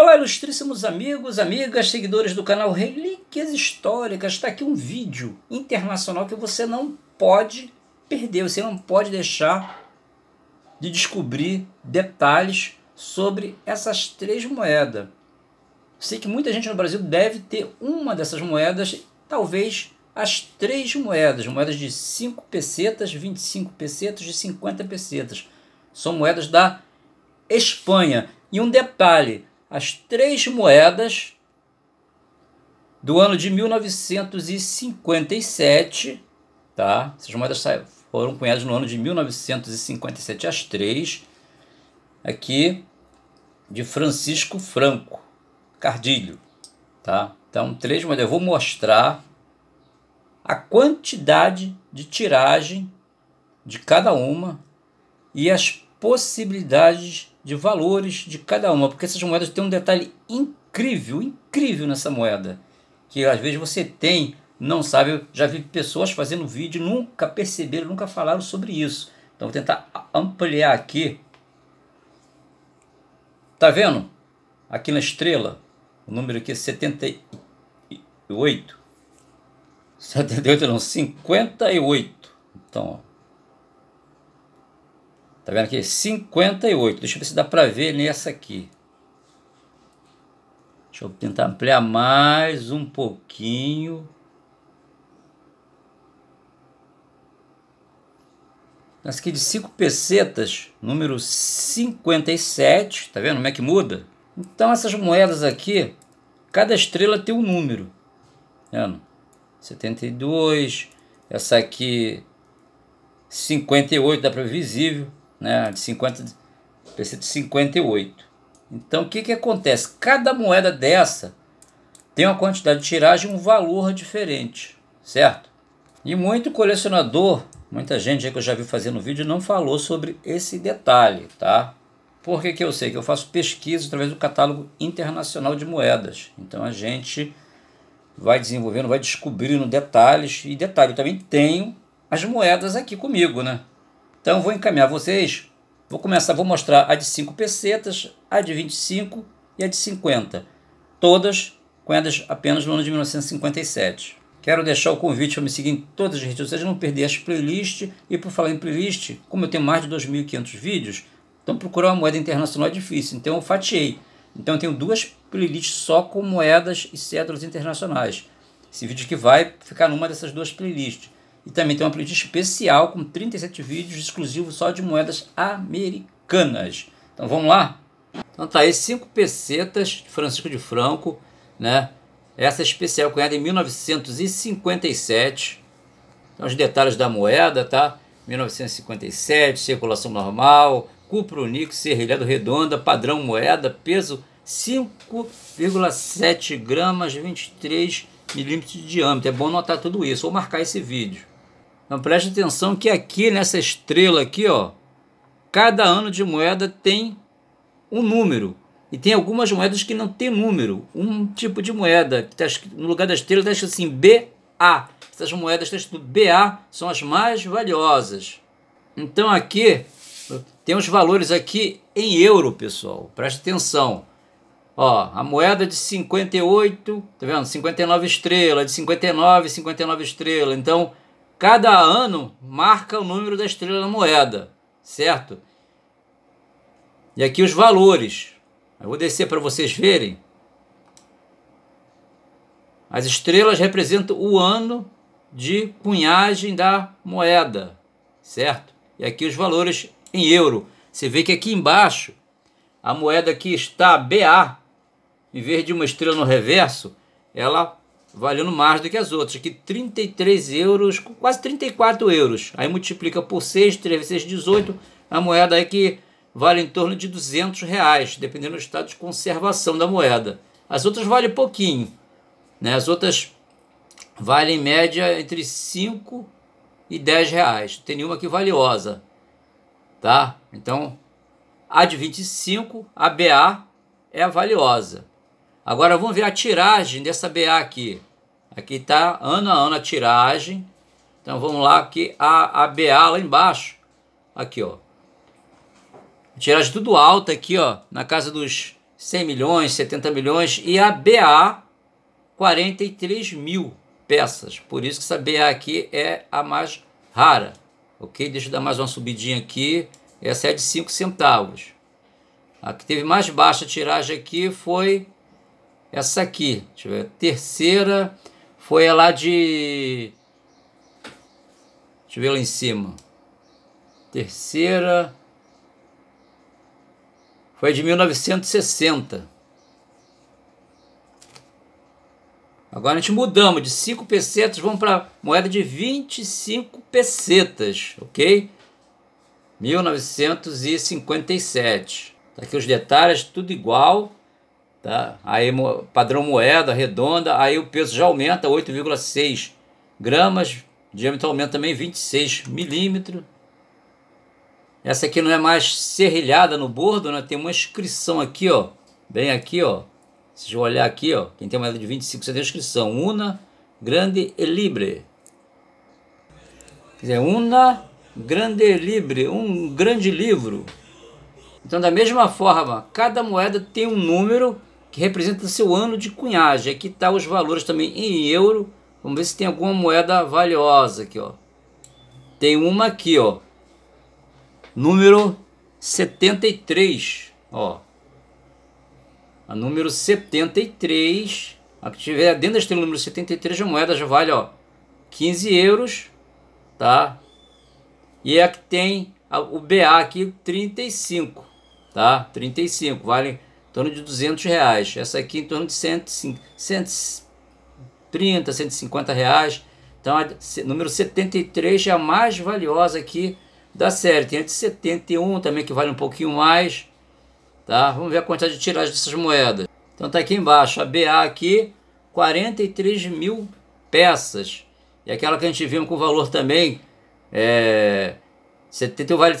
Olá, ilustríssimos amigos, amigas, seguidores do canal Relíquias Históricas. Está aqui um vídeo internacional que você não pode perder, você não pode deixar de descobrir detalhes sobre essas três moedas. Sei que muita gente no Brasil deve ter uma dessas moedas, talvez as três moedas, moedas de 5 pesetas, 25 pesetas, e 50 pesetas. São moedas da Espanha. E um detalhe, as três moedas do ano de 1957, tá? Essas moedas foram cunhadas no ano de 1957, as três, aqui de Francisco Franco Cardilho, tá? Então, três moedas. Eu vou mostrar a quantidade de tiragem de cada uma e as possibilidades de valores de cada uma, porque essas moedas têm um detalhe incrível, incrível nessa moeda, que às vezes você tem, não sabe, eu já vi pessoas fazendo vídeo nunca perceberam, nunca falaram sobre isso. Então vou tentar ampliar aqui. Tá vendo? Aqui na estrela, o número aqui é 78. 78 não, 58. Então, ó. Tá vendo aqui? 58. Deixa eu ver se dá para ver nessa aqui. Deixa eu tentar ampliar mais um pouquinho. Nessa aqui de 5 pesetas, número 57, tá vendo como é que muda? Então essas moedas aqui, cada estrela tem um número. Tá vendo? 72, essa aqui 58, dá para ver visível né, de 50 PC 58. Então o que, que acontece? Cada moeda dessa tem uma quantidade de tiragem, um valor diferente, certo? E muito colecionador, muita gente que eu já vi fazendo vídeo, não falou sobre esse detalhe, tá? Por que, que eu sei? Que eu faço pesquisa através do catálogo internacional de moedas. Então a gente vai desenvolvendo, vai descobrindo detalhes. E detalhe, eu também tenho as moedas aqui comigo, né? Então vou encaminhar vocês, vou começar, vou mostrar a de 5 pesetas, a de 25 e a de 50, todas cunhadas apenas no ano de 1957. Quero deixar o convite para me seguir em todas as redes sociais, não perder as playlists. E por falar em playlist, como eu tenho mais de 2.500 vídeos, então procurar uma moeda internacional é difícil, então eu fatiei. Então eu tenho duas playlists só com moedas e cédulas internacionais. Esse vídeo que vai ficar numa dessas duas playlists. E também tem uma playlist especial com 37 vídeos exclusivos só de moedas americanas. Então vamos lá? Então tá aí, 5 pesetas de Francisco de Franco, né? Essa é especial cunhada em 1957. Então os detalhes da moeda, tá? 1957, circulação normal, cupro único, serrilhado redonda, padrão moeda, peso 5,7 gramas, 23 milímetros de diâmetro. É bom notar tudo isso. Vou marcar esse vídeo. Então preste atenção que aqui nessa estrela aqui, ó, cada ano de moeda tem um número. E tem algumas moedas que não tem número. Um tipo de moeda, que tá, no lugar da estrela está escrito assim BA. Essas moedas estão tá escrito BA, são as mais valiosas. Então aqui, tem os valores aqui em euro, pessoal. Preste atenção. Ó, a moeda de 58, tá vendo? 59 estrelas, de 59, 59 estrelas. Então, Cada ano marca o número da estrela na moeda, certo? E aqui os valores. Eu vou descer para vocês verem. As estrelas representam o ano de cunhagem da moeda, certo? E aqui os valores em euro. Você vê que aqui embaixo a moeda que está BA, em vez de uma estrela no reverso, ela valendo mais do que as outras. que 33 euros, quase 34 euros. Aí multiplica por 6, 3 vezes 6, 18. A moeda aí que vale em torno de 200 reais, dependendo do estado de conservação da moeda. As outras valem pouquinho. Né? As outras valem em média entre 5 e 10 reais. Não tem nenhuma que valiosa. Tá? Então, a de 25, a BA, é a valiosa. Agora vamos ver a tiragem dessa BA aqui. Aqui está ano a ano a tiragem. Então vamos lá que a, a BA lá embaixo. Aqui, ó. Tiragem tudo alta aqui, ó. Na casa dos 100 milhões, 70 milhões. E a BA, 43 mil peças. Por isso que essa BA aqui é a mais rara. Ok? Deixa eu dar mais uma subidinha aqui. Essa é de 5 centavos. A que teve mais baixa tiragem aqui foi essa aqui, deixa eu ver. Terceira foi a lá de. Deixa eu ver lá em cima. Terceira foi de 1960. Agora a gente mudamos de 5 pesetas, vamos para moeda de 25 pesetas, ok? 1957. Tá aqui os detalhes, tudo igual. Tá? Aí padrão moeda redonda, aí o peso já aumenta 8,6 gramas, diâmetro aumenta também 26 milímetros. Essa aqui não é mais serrilhada no bordo, né? Tem uma inscrição aqui, ó, bem aqui, ó. Se eu olhar aqui, ó, quem tem moeda de 25, você tem inscrição Una Grande e Libre. Quer dizer, Una Grande e Libre, um grande livro. Então, da mesma forma, cada moeda tem um número que representa seu ano de cunhagem. Aqui está os valores também em euro. Vamos ver se tem alguma moeda valiosa aqui, ó. Tem uma aqui, ó. Número 73, ó. A número 73, a que tiver dentro da estrela número 73 de moeda já vale, ó, 15 euros, tá? E é a que tem a, o BA aqui 35, tá? 35, vale torno de 200 reais. Essa aqui em torno de 105, 130, 150 reais. Então a número 73 é a mais valiosa aqui da série. Tem a de 71 também que vale um pouquinho mais. Tá? Vamos ver a quantidade de tiragem dessas moedas. Então tá aqui embaixo. A BA aqui, 43 mil peças. E aquela que a gente viu com valor também, é, 71 vale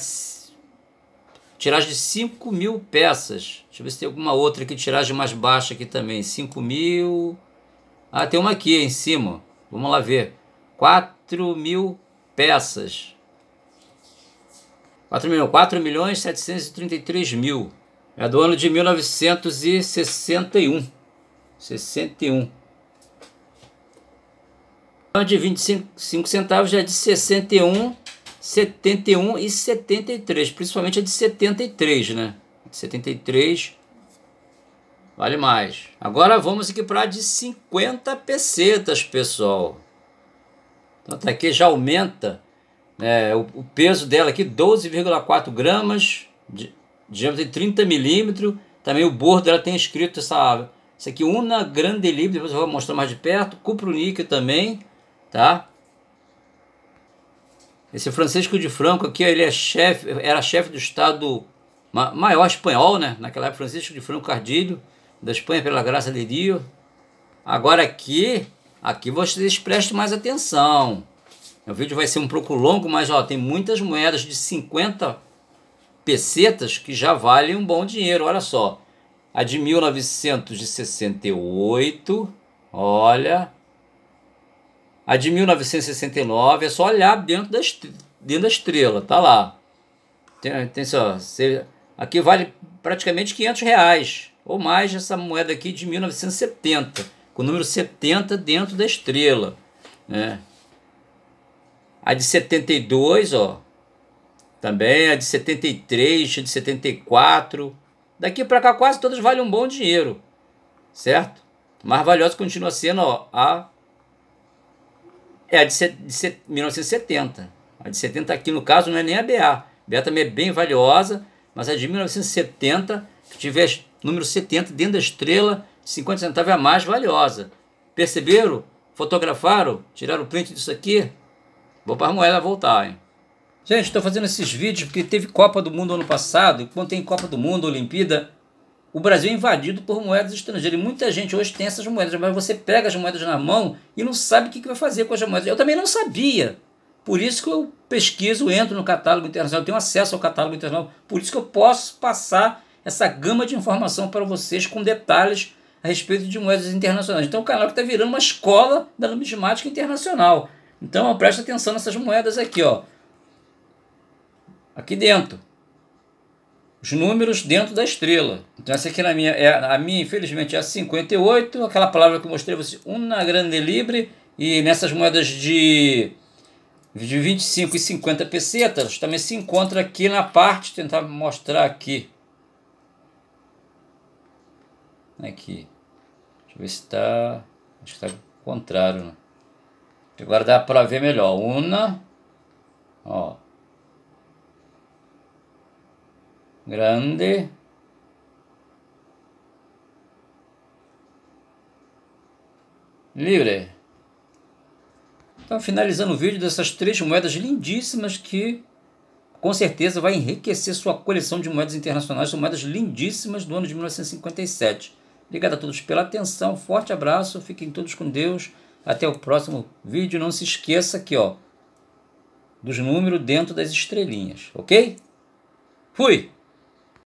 Tiragem de 5 mil peças. Deixa eu ver se tem alguma outra aqui, tiragem mais baixa aqui também. 5 mil. Ah, tem uma aqui em cima. Vamos lá ver. 4 mil peças. 4 milhões, 4 milhões 733 mil. É do ano de 1961. 61. De 25 centavos já é de 61 71 e 73, principalmente a de 73, né? 73 vale mais. Agora vamos aqui para de 50 pesetas, pessoal. Então até tá aqui já aumenta né, o, o peso dela aqui, 12,4 gramas, de, diâmetro de 30 milímetros. Também o bordo dela tem escrito essa, isso aqui, Una Grande Libre, depois eu vou mostrar mais de perto. Cupro níquel também, tá? Esse Francisco de Franco aqui, ele é chefe, era chefe do Estado maior espanhol, né? Naquela época, Francisco de Franco Cardilho, da Espanha pela graça de Deus. Agora aqui, aqui vocês prestem mais atenção. O vídeo vai ser um pouco longo, mas ó, tem muitas moedas de 50 pesetas que já valem um bom dinheiro, olha só. A de 1968, olha, a de 1969 é só olhar dentro da, dentro da estrela, tá lá. Tem, tem só, você, aqui vale praticamente 500 reais ou mais essa moeda aqui de 1970, com o número 70 dentro da estrela, né? A de 72, ó, também a de 73, a de 74. Daqui para cá quase todas valem um bom dinheiro, certo? Mais valiosa continua sendo ó, a é a de, de 1970. A de 70 aqui no caso não é nem a BA. BA também é bem valiosa, mas a de 1970, que tiver número 70 dentro da estrela, 50 centavos é a mais valiosa. Perceberam? Fotografaram? Tiraram o print disso aqui? Vou para a moeda voltar, hein? Gente, estou fazendo esses vídeos porque teve Copa do Mundo ano passado, e quando tem Copa do Mundo, Olimpíada, o Brasil é invadido por moedas estrangeiras. E muita gente hoje tem essas moedas, mas você pega as moedas na mão e não sabe o que vai fazer com as moedas. Eu também não sabia. Por isso que eu pesquiso, entro no catálogo internacional, tenho acesso ao catálogo internacional. Por isso que eu posso passar essa gama de informação para vocês com detalhes a respeito de moedas internacionais. Então o canal está virando uma escola da numismática internacional. Então preste atenção nessas moedas aqui, ó. Aqui dentro os números dentro da estrela. Então essa aqui na minha, é, a minha infelizmente é a 58, aquela palavra que eu mostrei você, uma grande libre, e nessas moedas de, de 25 e 50 pesetas, também se encontra aqui na parte, tentar mostrar aqui. Aqui. Deixa eu ver se está, acho que está contrário, né? Agora dá para ver melhor. Una, ó, grande livre. Então, finalizando o vídeo dessas três moedas lindíssimas que com certeza vai enriquecer sua coleção de moedas internacionais, são moedas lindíssimas do ano de 1957. Obrigado a todos pela atenção, forte abraço, fiquem todos com Deus. Até o próximo vídeo, não se esqueça aqui, ó, dos números dentro das estrelinhas, ok? Fui!